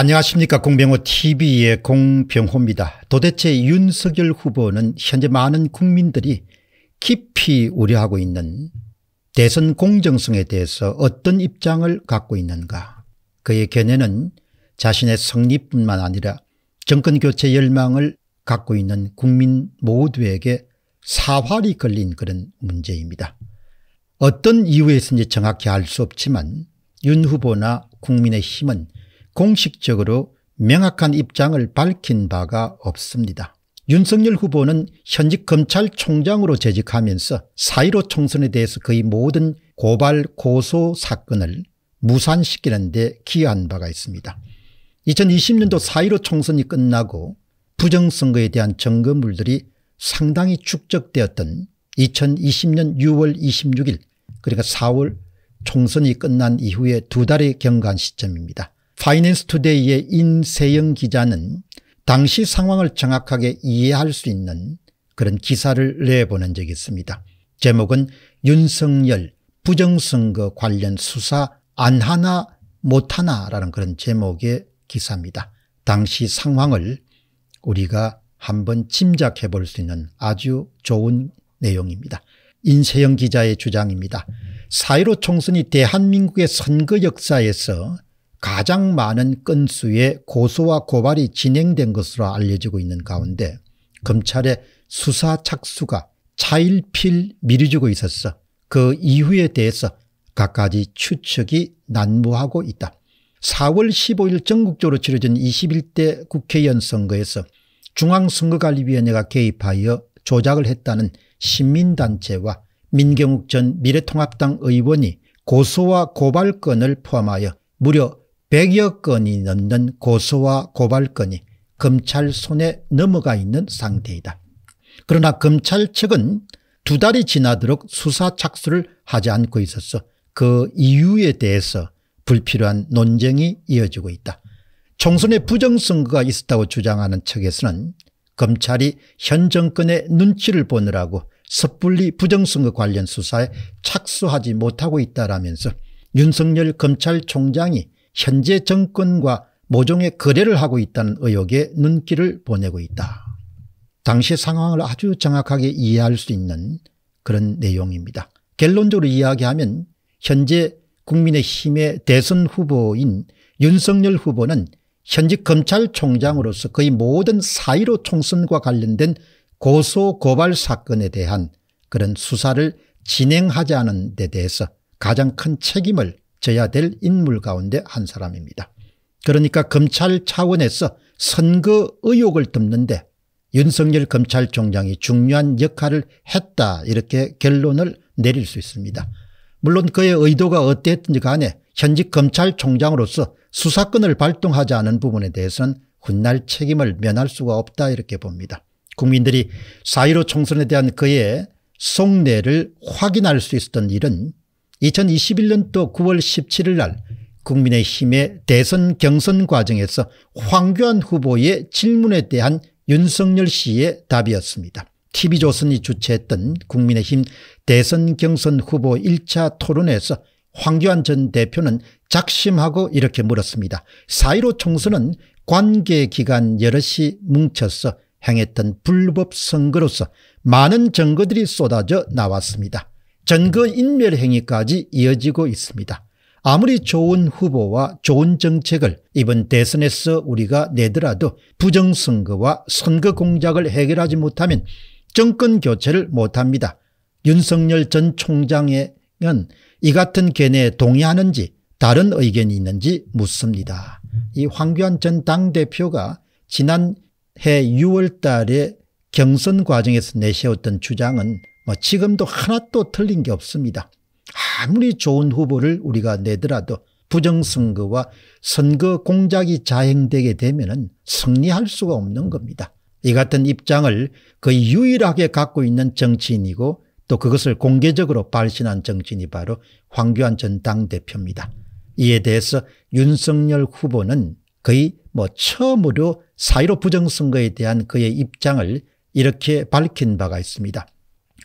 안녕하십니까 공병호 tv의 공병호입니다. 도대체 윤석열 후보는 현재 많은 국민들이 깊이 우려하고 있는 대선 공정성에 대해서 어떤 입장을 갖고 있는가 그의 견해는 자신의 성립뿐만 아니라 정권교체 열망을 갖고 있는 국민 모두에게 사활이 걸린 그런 문제입니다. 어떤 이유에서인지 정확히 알 수 없지만 윤 후보나 국민의힘은 공식적으로 명확한 입장을 밝힌 바가 없습니다. 윤석열 후보는 현직 검찰총장으로 재직하면서 사이로 총선에 대해서 거의 모든 고발 고소 사건을 무산시키는 데 기여한 바가 있습니다. 2020년도 사이로 총선이 끝나고 부정선거에 대한 점검물들이 상당히 축적되었던 2020년 6월 26일 그러니까 4월 총선이 끝난 이후에 두 달의 경과한 시점입니다. 파이낸스 투데이의 인세영 기자는 당시 상황을 정확하게 이해할 수 있는 그런 기사를 내보낸 적이 있습니다. 제목은 윤석열 부정선거 관련 수사 안 하나 못 하나라는 그런 제목의 기사입니다. 당시 상황을 우리가 한번 짐작해 볼 수 있는 아주 좋은 내용입니다. 인세영 기자의 주장입니다. 4.15 총선이 대한민국의 선거 역사에서 가장 많은 건수의 고소와 고발이 진행된 것으로 알려지고 있는 가운데 검찰의 수사 착수가 차일필 미뤄지고 있었어 그 이후에 대해서 갖가지 추측이 난무하고 있다. 4월 15일 전국적으로 치러진 21대 국회의원 선거에서 중앙선거관리위원회가 개입하여 조작을 했다는 시민단체와 민경욱 전 미래통합당 의원이 고소와 고발건을 포함하여 무려 100여 건이 넘는 고소와 고발건이 검찰 손에 넘어가 있는 상태이다. 그러나 검찰 측은 두 달이 지나도록 수사 착수를 하지 않고 있어서 그 이유에 대해서 불필요한 논쟁이 이어지고 있다. 총선에 부정선거가 있었다고 주장하는 측에서는 검찰이 현 정권의 눈치를 보느라고 섣불리 부정선거 관련 수사에 착수하지 못하고 있다라면서 윤석열 검찰총장이 현재 정권과 모종의 거래를 하고 있다는 의혹에 눈길을 보내고 있다. 당시 상황을 아주 정확하게 이해할 수 있는 그런 내용입니다. 결론적으로 이야기하면 현재 국민의힘의 대선 후보인 윤석열 후보는 현직 검찰총장으로서 거의 모든 사1로 총선과 관련된 고소고발 사건에 대한 그런 수사를 진행하지 않은 데 대해서 가장 큰 책임을 져야 될 인물 가운데 한 사람입니다. 그러니까 검찰 차원에서 선거 의혹을 듣는데 윤석열 검찰총장이 중요한 역할을 했다 이렇게 결론을 내릴 수 있습니다. 물론 그의 의도가 어땠든지 간에 현직 검찰총장으로서 수사권을 발동하지 않은 부분에 대해서는 훗날 책임을 면할 수가 없다 이렇게 봅니다. 국민들이 4.15 총선에 대한 그의 속내를 확인할 수 있었던 일은 2021년도 9월 17일 날 국민의힘의 대선 경선 과정에서 황교안 후보의 질문에 대한 윤석열 씨의 답이었습니다. TV조선이 주최했던 국민의힘 대선 경선 후보 1차 토론에서 황교안 전 대표는 작심하고 이렇게 물었습니다. 4.15 총선은 관계기관 여럿이 뭉쳐서 행했던 불법 선거로서 많은 증거들이 쏟아져 나왔습니다. 전거인멸 행위까지 이어지고 있습니다. 아무리 좋은 후보와 좋은 정책을 이번 대선에서 우리가 내더라도 부정선거와 선거 공작을 해결하지 못하면 정권 교체를 못합니다. 윤석열 전 총장에는 이 같은 견해에 동의하는지 다른 의견이 있는지 묻습니다. 이 황교안 전 당대표가 지난해 6월 달에 경선 과정에서 내세웠던 주장은 뭐 지금도 하나도 틀린 게 없습니다. 아무리 좋은 후보를 우리가 내더라도 부정선거와 선거 공작이 자행되게 되면 승리할 수가 없는 겁니다. 이 같은 입장을 거의 유일하게 갖고 있는 정치인이고 또 그것을 공개적으로 발신한 정치인이 바로 황교안 전 당대표입니다. 이에 대해서 윤석열 후보는 거의 뭐 처음으로 사이로 부정선거에 대한 그의 입장을 이렇게 밝힌 바가 있습니다.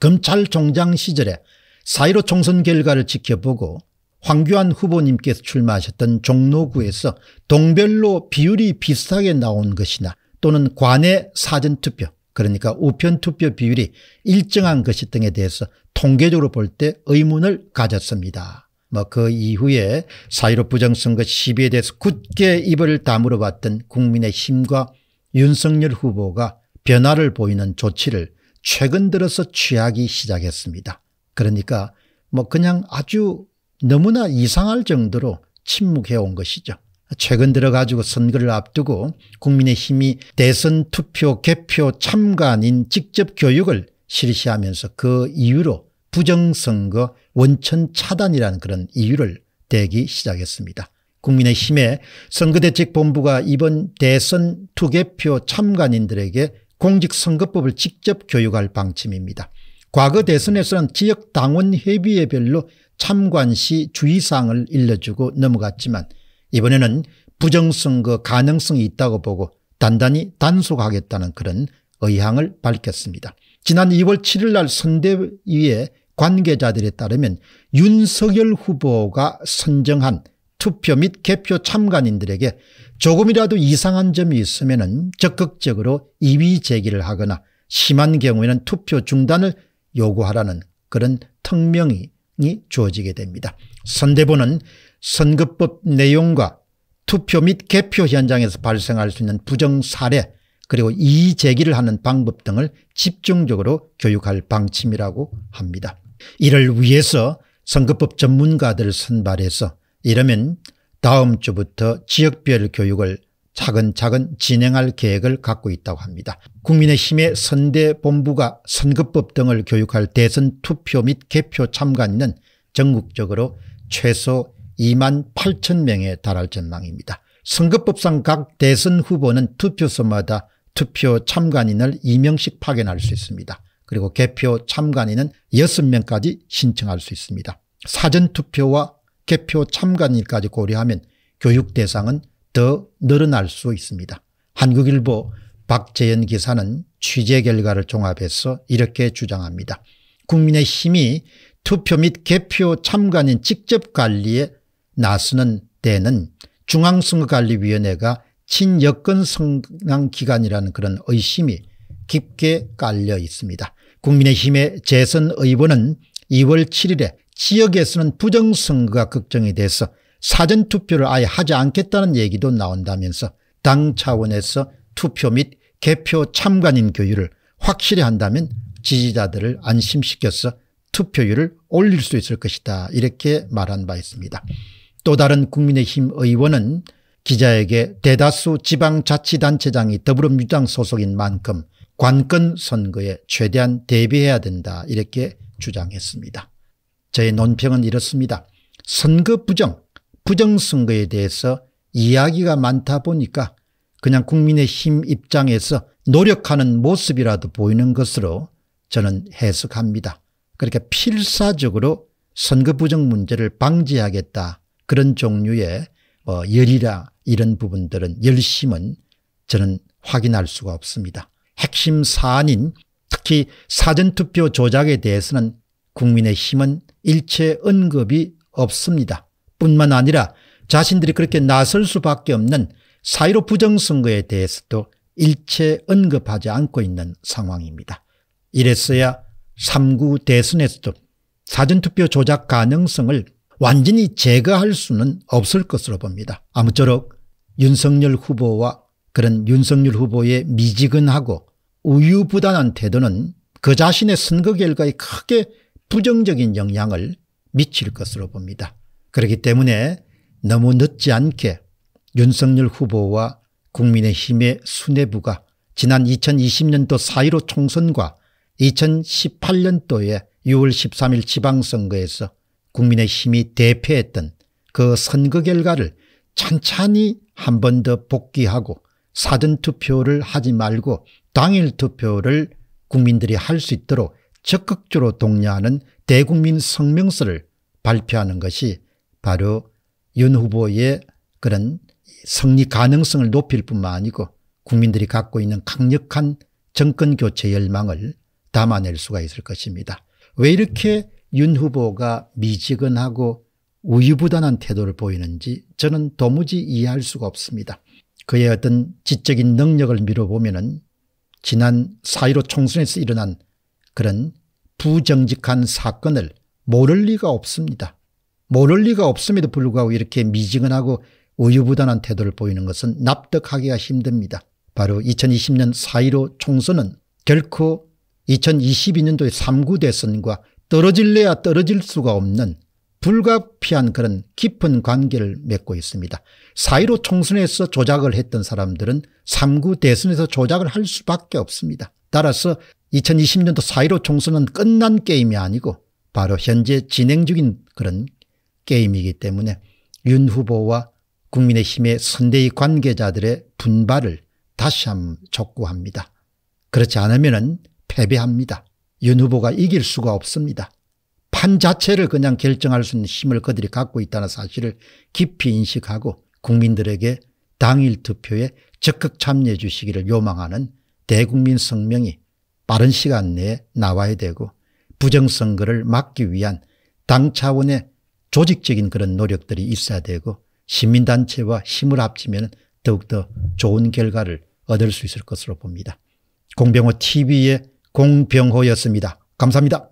검찰총장 시절에 사1로 총선 결과를 지켜보고 황교안 후보님께서 출마하셨던 종로구에서 동별로 비율이 비슷하게 나온 것이나 또는 관내 사전투표 그러니까 우편투표 비율이 일정한 것이 등에 대해서 통계적으로 볼 때 의문을 가졌습니다. 뭐 그 이후에 사1로 부정선거 시비에 대해서 굳게 입을 다물어 왔던 국민의힘과 윤석열 후보가 변화를 보이는 조치를 최근 들어서 취하기 시작했습니다. 그러니까 뭐 그냥 아주 너무나 이상할 정도로 침묵해 온 것이죠. 최근 들어가지고 선거를 앞두고 국민의힘이 대선 투표 개표 참관인 직접 교육을 실시하면서 그 이유로 부정선거 원천 차단이라는 그런 이유를 대기 시작했습니다. 국민의힘의 선거대책본부가 이번 대선 투개표 참관인들에게 공직선거법을 직접 교육할 방침입니다. 과거 대선에서는 지역 당원 협의회별로 참관 시 주의사항을 일러주고 넘어갔지만 이번에는 부정선거 가능성이 있다고 보고 단단히 단속하겠다는 그런 의향을 밝혔습니다. 지난 2월 7일 날 선대위의 관계자들에 따르면 윤석열 후보가 선정한 투표 및 개표 참관인들에게 조금이라도 이상한 점이 있으면 적극적으로 이의 제기를 하거나 심한 경우에는 투표 중단을 요구하라는 그런 특명이 주어지게 됩니다. 선대본은 선거법 내용과 투표 및 개표 현장에서 발생할 수 있는 부정 사례 그리고 이의 제기를 하는 방법 등을 집중적으로 교육할 방침이라고 합니다. 이를 위해서 선거법 전문가들을 선발해서 이러면 다음 주부터 지역별 교육을 차근차근 진행할 계획을 갖고 있다고 합니다. 국민의힘의 선대본부가 선거법 등을 교육할 대선 투표 및 개표 참관인은 전국적으로 최소 2만 8천 명에 달할 전망입니다. 선거법상 각 대선 후보는 투표소마다 투표 참관인을 2명씩 파견할 수 있습니다. 그리고 개표 참관인은 6명까지 신청할 수 있습니다. 사전투표와 개표 참관일까지 고려하면 교육 대상은 더 늘어날 수 있습니다. 한국일보 박재현 기사는 취재 결과를 종합해서 이렇게 주장합니다. 국민의 힘이 투표 및 개표 참관인 직접 관리에 나서는 때는 중앙선거관리위원회가 친여권 선강기관이라는 그런 의심이 깊게 깔려 있습니다. 국민의힘의 재선 의원은 2월 7일에 지역에서는 부정선거가 걱정이 돼서 사전투표를 아예 하지 않겠다는 얘기도 나온다면서 당 차원에서 투표 및 개표 참관인 교율을 확실히 한다면 지지자들을 안심시켜서 투표율을 올릴 수 있을 것이다 이렇게 말한 바 있습니다. 또 다른 국민의힘 의원은 기자에게 대다수 지방자치단체장이 더불어민주당 소속인 만큼 관건 선거에 최대한 대비해야 된다 이렇게 주장했습니다. 저의 논평은 이렇습니다. 선거 부정, 부정선거에 대해서 이야기가 많다 보니까 그냥 국민의힘 입장에서 노력하는 모습이라도 보이는 것으로 저는 해석합니다. 그러니 필사적으로 선거 부정 문제를 방지하겠다 그런 종류의 어, 열이라 이런 부분들은 열심은 저는 확인할 수가 없습니다. 핵심 사안인 특히 사전투표 조작에 대해서는 국민의힘은 일체 언급이 없습니다. 뿐만 아니라 자신들이 그렇게 나설 수밖에 없는 사이로 부정선거에 대해서도 일체 언급하지 않고 있는 상황입니다. 이랬어야 3구 대선에서도 사전투표 조작 가능성을 완전히 제거할 수는 없을 것으로 봅니다. 아무쪼록 윤석열 후보와 그런 윤석열 후보의 미지근하고 우유부단한 태도는 그 자신의 선거 결과에 크게 부정적인 영향을 미칠 것으로 봅니다. 그렇기 때문에 너무 늦지 않게 윤석열 후보와 국민의힘의 수뇌부가 지난 2020년도 4.15 총선과 2018년도에 6월 13일 지방선거에서 국민의힘이 대패했던 그 선거 결과를 찬찬히 한 번 더 복귀하고 사전투표를 하지 말고 당일 투표를 국민들이 할 수 있도록 적극적으로 독려하는 대국민 성명서를 발표하는 것이 바로 윤 후보의 그런 승리 가능성을 높일 뿐만 아니고 국민들이 갖고 있는 강력한 정권교체 열망을 담아낼 수가 있을 것입니다. 왜 이렇게 윤 후보가 미지근하고 우유부단한 태도를 보이는지 저는 도무지 이해할 수가 없습니다. 그의 어떤 지적인 능력을 미뤄보면 지난 4.15 총선에서 일어난 그런 부정직한 사건을 모를 리가 없습니다. 모를 리가 없음에도 불구하고 이렇게 미지근하고 우유부단한 태도를 보이는 것은 납득하기가 힘듭니다. 바로 2020년 4.15 총선은 결코 2022년도의 3구 대선과 떨어질래야 떨어질 수가 없는 불가피한 그런 깊은 관계를 맺고 있습니다. 4.15 총선에서 조작을 했던 사람들은 3구 대선에서 조작을 할 수밖에 없습니다. 따라서 2020년도 4.15 총선은 끝난 게임이 아니고 바로 현재 진행 중인 그런 게임이기 때문에 윤 후보와 국민의힘의 선대위 관계자들의 분발을 다시 한번 촉구합니다. 그렇지 않으면 패배합니다. 윤 후보가 이길 수가 없습니다. 판 자체를 그냥 결정할 수 있는 힘을 그들이 갖고 있다는 사실을 깊이 인식하고 국민들에게 당일 투표에 적극 참여해 주시기를 요망하는 대국민 성명이 빠른 시간 내에 나와야 되고 부정선거를 막기 위한 당 차원의 조직적인 그런 노력들이 있어야 되고 시민단체와 힘을 합치면 더욱더 좋은 결과를 얻을 수 있을 것으로 봅니다. 공병호 TV의 공병호였습니다. 감사합니다.